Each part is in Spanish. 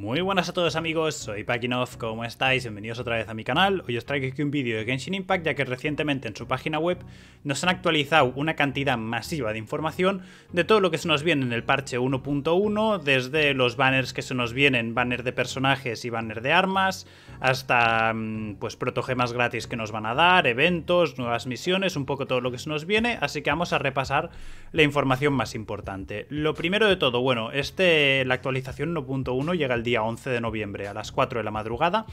Muy buenas a todos amigos, soy Paginoff, ¿cómo estáis? Bienvenidos otra vez a mi canal. Hoy os traigo aquí un vídeo de Genshin Impact ya que recientemente en su página web nos han actualizado una cantidad masiva de información de todo lo que se nos viene en el parche 1.1, desde los banners que se nos vienen, banner de personajes y banner de armas, hasta mm, pues protogemas gratis que nos van a dar, eventos, nuevas misiones, un poco todo lo que se nos viene, así que vamos a repasar la información más importante. Lo primero de todo, bueno, este la actualización 1.1 llega el día día 11 de noviembre a las 4 de la madrugada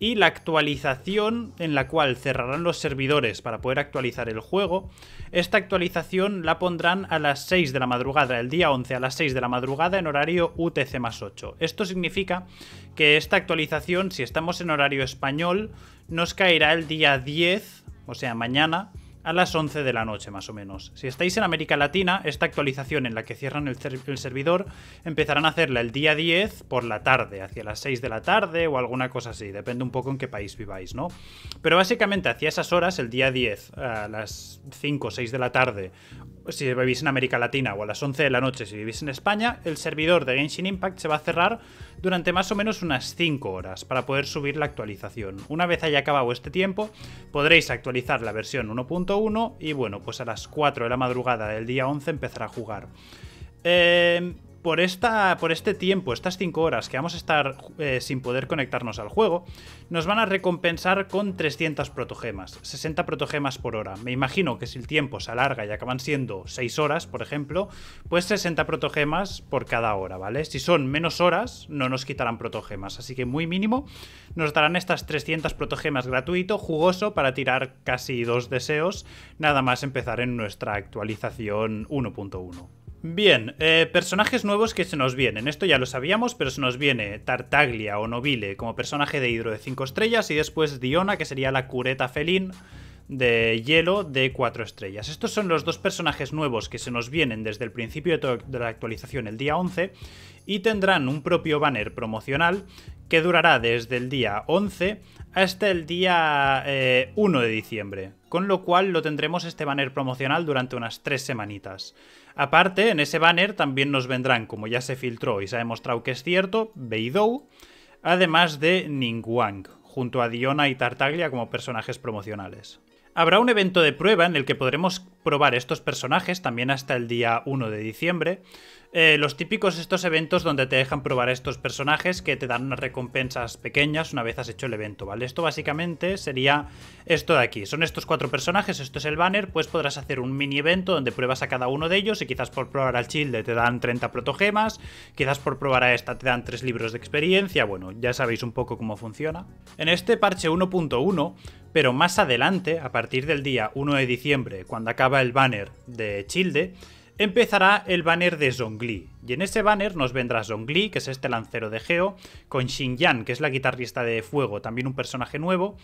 y la actualización en la cual cerrarán los servidores para poder actualizar el juego. Esta actualización la pondrán a las 6 de la madrugada, el día 11 a las 6 de la madrugada en horario UTC más 8. Esto significa que esta actualización, si estamos en horario español, nos caerá el día 10, o sea, mañana, a las 11 de la noche más o menos. Si estáis en América Latina, esta actualización en la que cierran el, servidor empezarán a hacerla el día 10 por la tarde, hacia las 6 de la tarde o alguna cosa así, depende un poco en qué país viváis, ¿no? Pero básicamente hacia esas horas, el día 10, a las 5 o 6 de la tarde, pues, si vivís en América Latina o a las 11 de la noche si vivís en España, el servidor de Genshin Impact se va a cerrar durante más o menos unas 5 horas para poder subir la actualización. Una vez haya acabado este tiempo, podréis actualizar la versión 1.1 y bueno, pues a las 4 de la madrugada del día 11 empezará a jugar. Eh, por, esta, por este tiempo, estas 5 horas que vamos a estar eh, sin poder conectarnos al juego, nos van a recompensar con 300 protogemas, 60 protogemas por hora. Me imagino que si el tiempo se alarga y acaban siendo 6 horas, por ejemplo, pues 60 protogemas por cada hora, ¿vale? Si son menos horas, no nos quitarán protogemas, así que muy mínimo nos darán estas 300 protogemas gratuito, jugoso, para tirar casi dos deseos, nada más empezar en nuestra actualización 1.1. Bien, eh, personajes nuevos que se nos vienen. Esto ya lo sabíamos, pero se nos viene Tartaglia o Novile como personaje de hidro de 5 estrellas y después Diona, que sería la cureta felín de hielo de 4 estrellas. Estos son los dos personajes nuevos que se nos vienen desde el principio de, de la actualización el día 11 y tendrán un propio banner promocional que durará desde el día 11 hasta el día 1 eh, de diciembre, con lo cual lo tendremos este banner promocional durante unas 3 semanitas. Aparte, en ese banner también nos vendrán, como ya se filtró y se ha demostrado que es cierto, Beidou, además de Ningguang, junto a Diona y Tartaglia como personajes promocionales. Habrá un evento de prueba en el que podremos probar estos personajes también hasta el día 1 de diciembre, eh, los típicos estos eventos donde te dejan probar a estos personajes que te dan unas recompensas pequeñas una vez has hecho el evento, ¿vale? Esto básicamente sería esto de aquí. Son estos cuatro personajes, esto es el banner, pues podrás hacer un mini evento donde pruebas a cada uno de ellos y quizás por probar al Childe te dan 30 protogemas, quizás por probar a esta te dan 3 libros de experiencia, bueno, ya sabéis un poco cómo funciona. En este parche 1.1 pero más adelante, a partir del día 1 de diciembre, cuando acaba el banner de Childe, empezará el banner de Zhongli. Y en ese banner nos vendrá Zhongli, que es este lancero de Geo, con Yan, que es la guitarrista de fuego, también un personaje nuevo.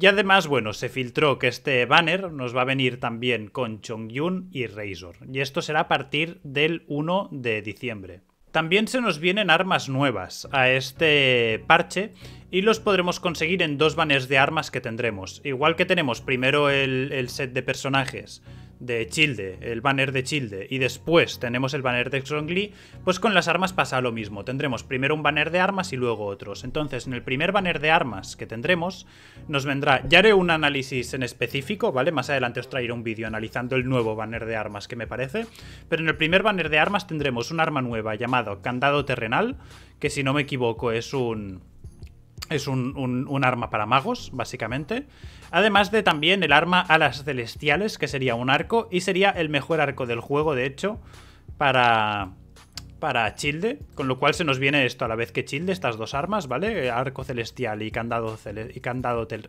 Y además, bueno, se filtró que este banner nos va a venir también con Chongyun y Razor. Y esto será a partir del 1 de diciembre. También se nos vienen armas nuevas a este parche y los podremos conseguir en dos banners de armas que tendremos. Igual que tenemos primero el set de personajes de Childe, el banner de Childe, y después tenemos el banner de Zhongli, pues con las armas pasa lo mismo. Tendremos primero un banner de armas y luego otros. Entonces, en el primer banner de armas que tendremos, nos vendrá... Ya haré un análisis en específico, ¿vale? Más adelante os traeré un vídeo analizando el nuevo banner de armas que me parece. Pero en el primer banner de armas tendremos un arma nueva llamado Candado Terrenal, que si no me equivoco es un es un, arma para magos, básicamente. Además de también el arma alas celestiales, que sería un arco, y sería el mejor arco del juego, de hecho, para, para Childe, con lo cual se nos viene esto a la vez que Childe, estas dos armas, ¿vale? Arco celestial y candado,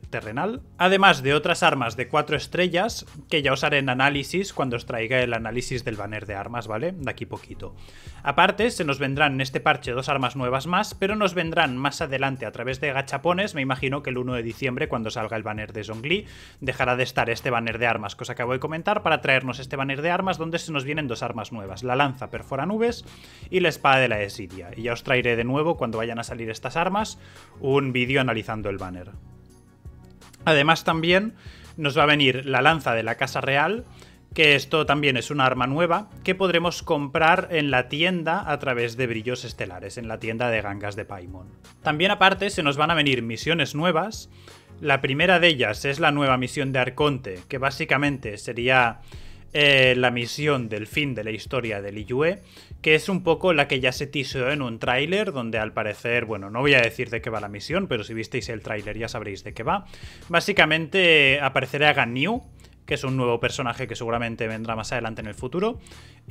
terrenal. Además de otras armas de cuatro estrellas, que ya os haré en análisis cuando os traiga el análisis del banner de armas, ¿vale? De aquí poquito. Aparte, se nos vendrán en este parche dos armas nuevas más, pero nos vendrán más adelante a través de gachapones, me imagino que el 1 de diciembre, cuando salga el banner de Zongli, dejará de estar este banner de armas cosa que acabo de comentar para traernos este banner de armas donde se nos vienen dos armas nuevas, la lanza perfora nubes y la espada de la Esidia. Y ya os traeré de nuevo, cuando vayan a salir estas armas, un vídeo analizando el banner. Además también nos va a venir la lanza de la Casa Real, que esto también es una arma nueva que podremos comprar en la tienda a través de brillos estelares, en la tienda de gangas de Paimon. También aparte se nos van a venir misiones nuevas. La primera de ellas es la nueva misión de Arconte, que básicamente sería eh, la misión del fin de la historia del Iyue, que es un poco la que ya se tiseó en un tráiler, donde al parecer, bueno, no voy a decir de qué va la misión, pero si visteis el tráiler ya sabréis de qué va. Básicamente aparecerá Ganyu, que es un nuevo personaje que seguramente vendrá más adelante en el futuro,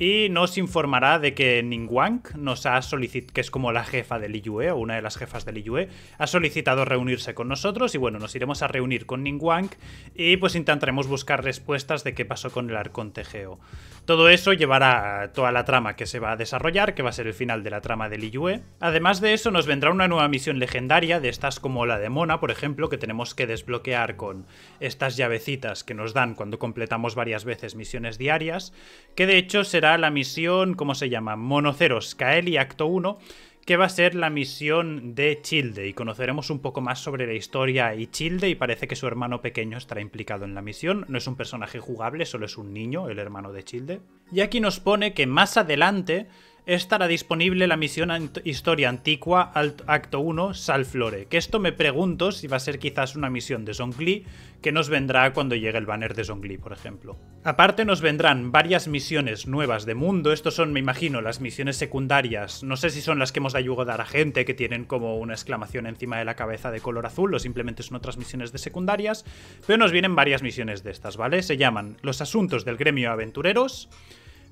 y nos informará de que Ningguang nos ha solicitado, que es como la jefa del IUE o una de las jefas del IUE, ha solicitado reunirse con nosotros y bueno, nos iremos a reunir con Ningguang y pues intentaremos buscar respuestas de qué pasó con el arcón geo Todo eso llevará toda la trama que se va a desarrollar, que va a ser el final de la trama del IUE. Además de eso, nos vendrá una nueva misión legendaria de estas como la de Mona, por ejemplo, que tenemos que desbloquear con estas llavecitas que nos dan cuando completamos varias veces misiones diarias, que de hecho será la misión, ¿cómo se llama? Monoceros, Kaeli Acto 1, que va a ser la misión de Childe y conoceremos un poco más sobre la historia y Childe y parece que su hermano pequeño estará implicado en la misión. No es un personaje jugable, solo es un niño, el hermano de Childe. Y aquí nos pone que más adelante estará disponible la misión Historia Antigua Acto 1 Salflore, que esto me pregunto si va a ser quizás una misión de Zongli que nos vendrá cuando llegue el banner de Zongli, por ejemplo. Aparte nos vendrán varias misiones nuevas de mundo, estos son me imagino las misiones secundarias, no sé si son las que hemos ayudar a gente que tienen como una exclamación encima de la cabeza de color azul o simplemente son otras misiones de secundarias, pero nos vienen varias misiones de estas, ¿vale? Se llaman los asuntos del gremio aventureros,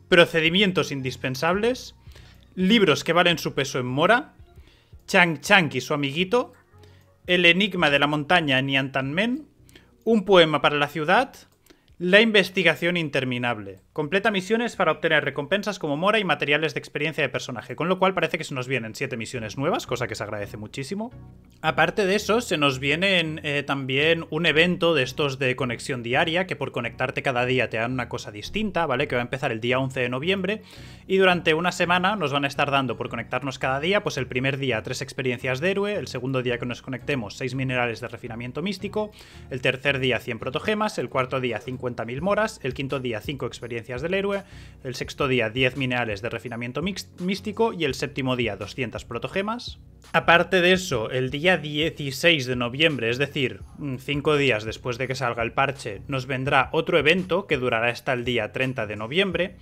procedimientos indispensables, Libros que valen su peso en mora, Chang Chang y su amiguito, El enigma de la montaña Niantanmen, Un poema para la ciudad, La investigación interminable. Completa misiones para obtener recompensas como mora y materiales de experiencia de personaje, con lo cual parece que se nos vienen 7 misiones nuevas, cosa que se agradece muchísimo. Aparte de eso, se nos vienen eh, también un evento de estos de conexión diaria, que por conectarte cada día te dan una cosa distinta, ¿vale? Que va a empezar el día 11 de noviembre, y durante una semana nos van a estar dando por conectarnos cada día, pues el primer día 3 experiencias de héroe, el segundo día que nos conectemos 6 minerales de refinamiento místico, el tercer día 100 protogemas, el cuarto día 50.000 moras, el quinto día 5 experiencias del héroe, el sexto día 10 minerales de refinamiento místico y el séptimo día 200 protogemas. Aparte de eso, el día 16 de noviembre, es decir, 5 mm, días después de que salga el parche, nos vendrá otro evento que durará hasta el día 30 de noviembre,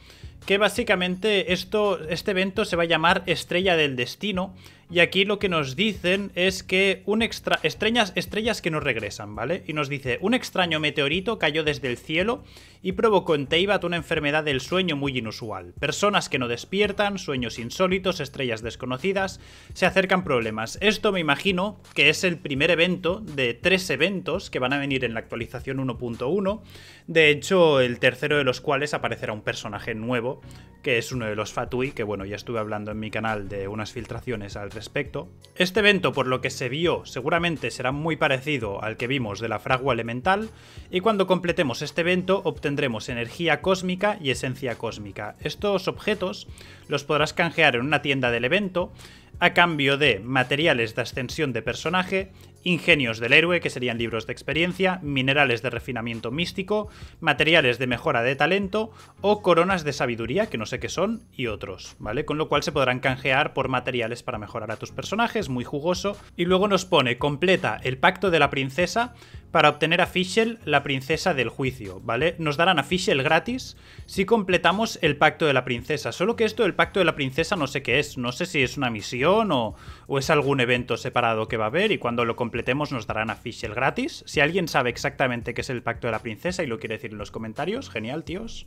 que básicamente esto, este evento se va a llamar Estrella del Destino y aquí lo que nos dicen es que un extra... estrellas, estrellas que nos regresan, ¿vale? Y nos dice, un extraño meteorito cayó desde el cielo y provocó en Teibat una enfermedad del sueño muy inusual. Personas que no despiertan, sueños insólitos, estrellas desconocidas, se acercan problemas. Esto me imagino que es el primer evento de tres eventos que van a venir en la actualización 1.1. De hecho, el tercero de los cuales aparecerá un personaje nuevo, que es uno de los Fatui, que bueno, ya estuve hablando en mi canal de unas filtraciones al respecto. Este evento, por lo que se vio, seguramente será muy parecido al que vimos de la fragua elemental, y cuando completemos este evento obtendremos energía cósmica y esencia cósmica. Estos objetos los podrás canjear en una tienda del evento, a cambio de materiales de ascensión de personaje Ingenios del héroe, que serían libros de experiencia, minerales de refinamiento místico, materiales de mejora de talento o coronas de sabiduría, que no sé qué son, y otros, ¿vale? Con lo cual se podrán canjear por materiales para mejorar a tus personajes, muy jugoso. Y luego nos pone, completa el pacto de la princesa para obtener a Fischel, la princesa del juicio, ¿vale? Nos darán a Fischel gratis si completamos el pacto de la princesa. Solo que esto, el pacto de la princesa, no sé qué es. No sé si es una misión o, o es algún evento separado que va a haber y cuando lo completamos completemos nos darán a Fish gratis. Si alguien sabe exactamente qué es el pacto de la princesa y lo quiere decir en los comentarios, genial, tíos.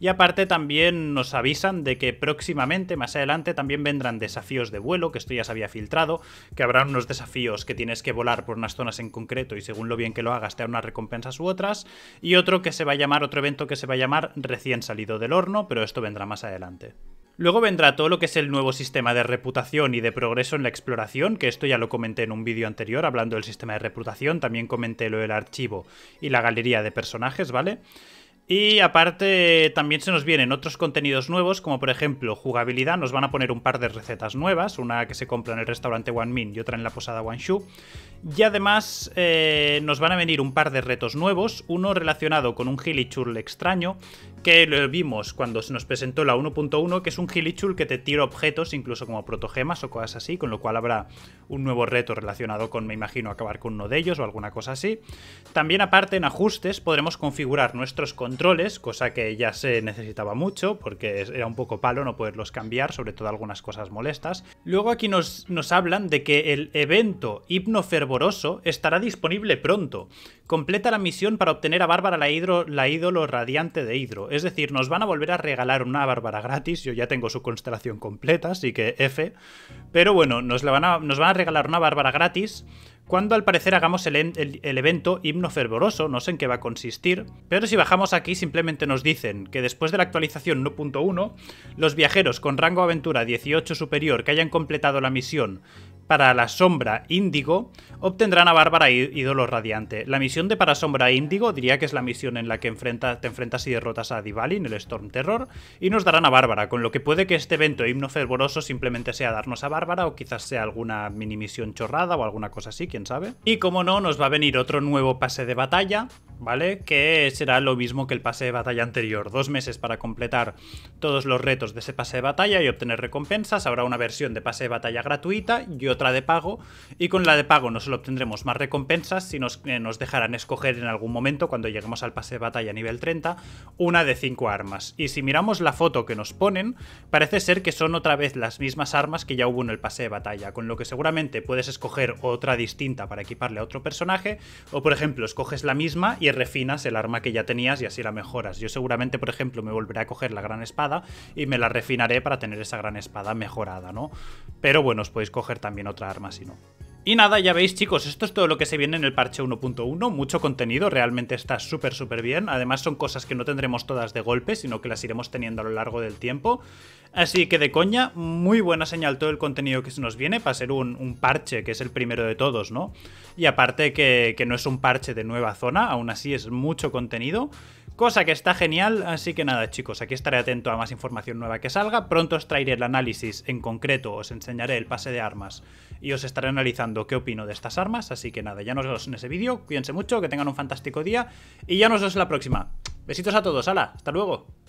Y aparte también nos avisan de que próximamente, más adelante, también vendrán desafíos de vuelo, que esto ya se había filtrado, que habrá unos desafíos que tienes que volar por unas zonas en concreto y según lo bien que lo hagas te dan unas recompensas u otras, y otro que se va a llamar, otro evento que se va a llamar recién salido del horno, pero esto vendrá más adelante. Luego vendrá todo lo que es el nuevo sistema de reputación y de progreso en la exploración, que esto ya lo comenté en un vídeo anterior hablando del sistema de reputación, también comenté lo del archivo y la galería de personajes, ¿vale? Y aparte también se nos vienen otros contenidos nuevos, como por ejemplo jugabilidad, nos van a poner un par de recetas nuevas, una que se compra en el restaurante One Min y otra en la posada One Y además eh, nos van a venir un par de retos nuevos, uno relacionado con un Gilichurl extraño que lo vimos cuando se nos presentó la 1.1, que es un Gilichul que te tira objetos, incluso como protogemas o cosas así, con lo cual habrá un nuevo reto relacionado con, me imagino, acabar con uno de ellos o alguna cosa así. También aparte en ajustes podremos configurar nuestros controles, cosa que ya se necesitaba mucho, porque era un poco palo no poderlos cambiar, sobre todo algunas cosas molestas. Luego aquí nos, nos hablan de que el evento hipnofervoroso Fervoroso estará disponible pronto. Completa la misión para obtener a Bárbara la, hidro, la ídolo radiante de Hidro. Es decir, nos van a volver a regalar una Bárbara gratis. Yo ya tengo su constelación completa, así que F. Pero bueno, nos, van, a, nos van a regalar una Bárbara gratis cuando al parecer hagamos el, el, evento Himno Fervoroso, no sé en qué va a consistir, pero si bajamos aquí simplemente nos dicen que después de la actualización 1.1, los viajeros con rango aventura 18 superior que hayan completado la misión para la Sombra Índigo obtendrán a Bárbara Ídolo Radiante. La misión de para Sombra Índigo diría que es la misión en la que te enfrentas y derrotas a DiValin en el Storm Terror y nos darán a Bárbara, con lo que puede que este evento Himno Fervoroso simplemente sea darnos a Bárbara o quizás sea alguna mini misión chorrada o alguna cosa así, quién sabe. Y como no, nos va a venir otro nuevo pase de batalla ¿vale? Que será lo mismo que el pase de batalla anterior. Dos meses para completar todos los retos de ese pase de batalla y obtener recompensas. Habrá una versión de pase de batalla gratuita y otra de pago. Y con la de pago no solo obtendremos más recompensas, sino nos dejarán escoger en algún momento, cuando lleguemos al pase de batalla nivel 30, una de cinco armas. Y si miramos la foto que nos ponen, parece ser que son otra vez las mismas armas que ya hubo en el pase de batalla, con lo que seguramente puedes escoger otra distinta para equiparle a otro personaje, o por ejemplo, escoges la misma y refinas el arma que ya tenías y así la mejoras. Yo seguramente, por ejemplo, me volveré a coger la gran espada y me la refinaré para tener esa gran espada mejorada, ¿no? Pero bueno, os podéis coger también otra arma si no. Y nada, ya veis chicos, esto es todo lo que se viene en el parche 1.1, mucho contenido, realmente está súper súper bien, además son cosas que no tendremos todas de golpe, sino que las iremos teniendo a lo largo del tiempo, así que de coña, muy buena señal todo el contenido que se nos viene para ser un, parche, que es el primero de todos, ¿no? Y aparte que, que no es un parche de nueva zona, aún así es mucho contenido, cosa que está genial, así que nada chicos, aquí estaré atento a más información nueva que salga, pronto os traeré el análisis en concreto, os enseñaré el pase de armas y os estaré analizando qué opino de estas armas, así que nada, ya nos vemos en ese vídeo, cuídense mucho, que tengan un fantástico día y ya nos vemos en la próxima. Besitos a todos, hala, hasta luego.